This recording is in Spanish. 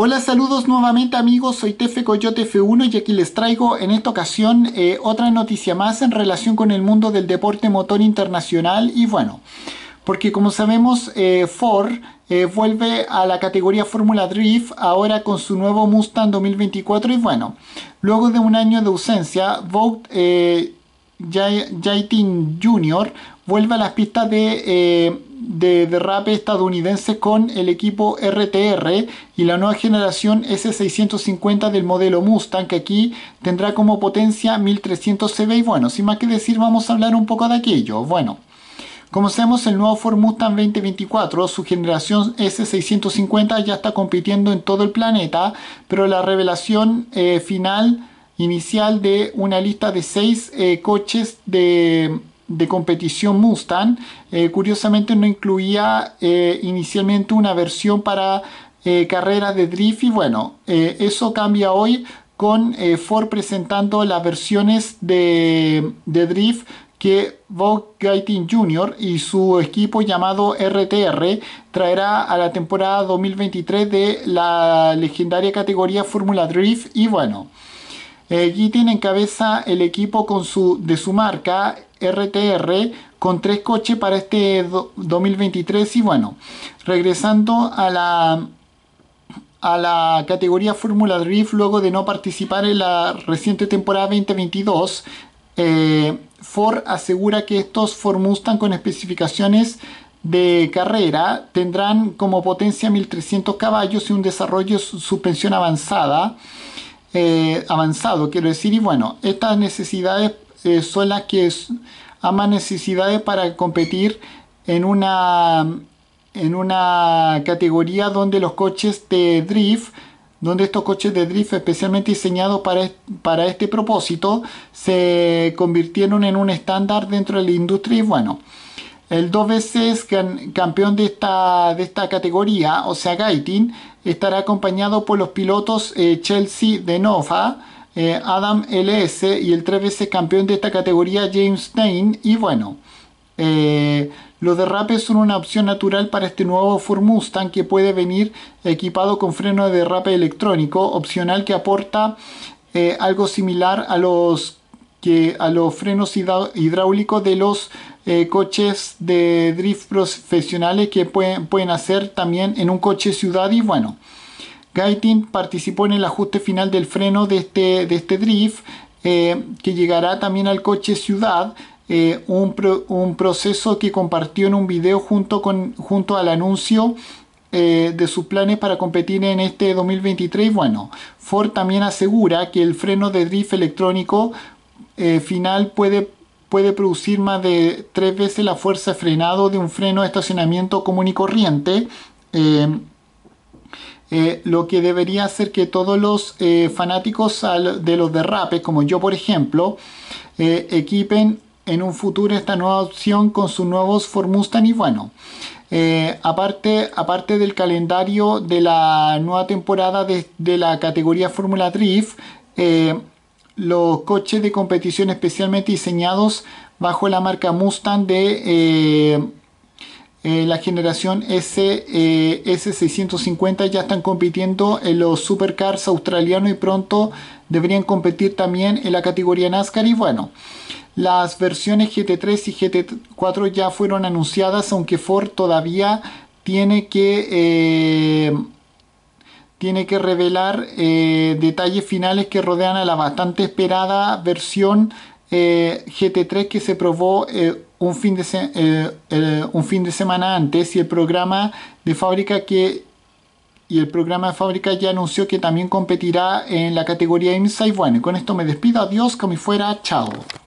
Hola, saludos nuevamente amigos, soy Tefe Coyote F1 y aquí les traigo en esta ocasión eh, otra noticia más en relación con el mundo del deporte motor internacional y bueno, porque como sabemos eh, Ford eh, vuelve a la categoría Fórmula Drift ahora con su nuevo Mustang 2024 y bueno, luego de un año de ausencia, Vogt Jaitin Jr. vuelve a las pistas de, eh, de derrape estadounidense con el equipo RTR y la nueva generación S650 del modelo Mustang que aquí tendrá como potencia 1300 CV y bueno, sin más que decir vamos a hablar un poco de aquello. Bueno, como sabemos, el nuevo Ford Mustang 2024, su generación S650 ya está compitiendo en todo el planeta, pero la revelación eh, final inicial de una lista de seis eh, coches de, competición Mustang. Eh, curiosamente no incluía eh, inicialmente una versión para carreras de drift y bueno, eso cambia hoy con Ford presentando las versiones de, drift que Vogue Gaitin Jr. y su equipo llamado RTR traerá a la temporada 2023 de la legendaria categoría Fórmula Drift y bueno, eh, en cabeza el equipo con su, de su marca RTR con tres coches para este 2023 y bueno, regresando a la, a la categoría Fórmula Drift luego de no participar en la reciente temporada 2022. Eh, Ford asegura que estos Ford con especificaciones de carrera tendrán como potencia 1300 caballos y un desarrollo suspensión avanzada. Eh, avanzado, quiero decir, y bueno, estas necesidades eh, son las que aman necesidades para competir en una, en una categoría donde los coches de drift donde estos coches de drift especialmente diseñados para, para este propósito se convirtieron en un estándar dentro de la industria y bueno, el dos veces campeón de esta, de esta categoría, o sea Gaitin, estará acompañado por los pilotos eh, Chelsea de Nova, eh, Adam LS y el tres veces campeón de esta categoría James Dane. Y bueno, eh, los derrapes son una opción natural para este nuevo Ford Mustang que puede venir equipado con freno de derrape electrónico opcional que aporta algo similar a los que a los frenos hidráulicos de los eh, coches de drift profesionales que pueden, pueden hacer también en un coche ciudad y bueno. Gaitin participó en el ajuste final del freno de este, de este drift eh, que llegará también al coche ciudad eh, un, proceso que compartió en un video junto, con, junto al anuncio de sus planes para competir en este 2023. Bueno, Ford también asegura que el freno de drift electrónico eh, final puede, puede producir más de tres veces la fuerza de frenado de un freno de estacionamiento común y corriente. Eh, eh, lo que debería hacer que todos los fanáticos de los derrapes, como yo por ejemplo, equipen en un futuro esta nueva opción con sus nuevos Ford y bueno. aparte, aparte del calendario de la nueva temporada de, la categoría Fórmula Drift, los coches de competición especialmente diseñados bajo la marca Mustang de eh, eh, la generación S, eh, S650 ya están compitiendo en los supercars australianos y pronto deberían competir también en la categoría NASCAR y bueno las versiones GT3 y GT4 ya fueron anunciadas aunque Ford todavía tiene que tiene que revelar eh, detalles finales que rodean a la bastante esperada versión eh, GT3 que se probó eh, un, fin de un fin de semana antes y el programa de fábrica que y el programa de fábrica ya anunció que también competirá en la categoría IMSA y bueno, con esto me despido, adiós, como fuera, chao.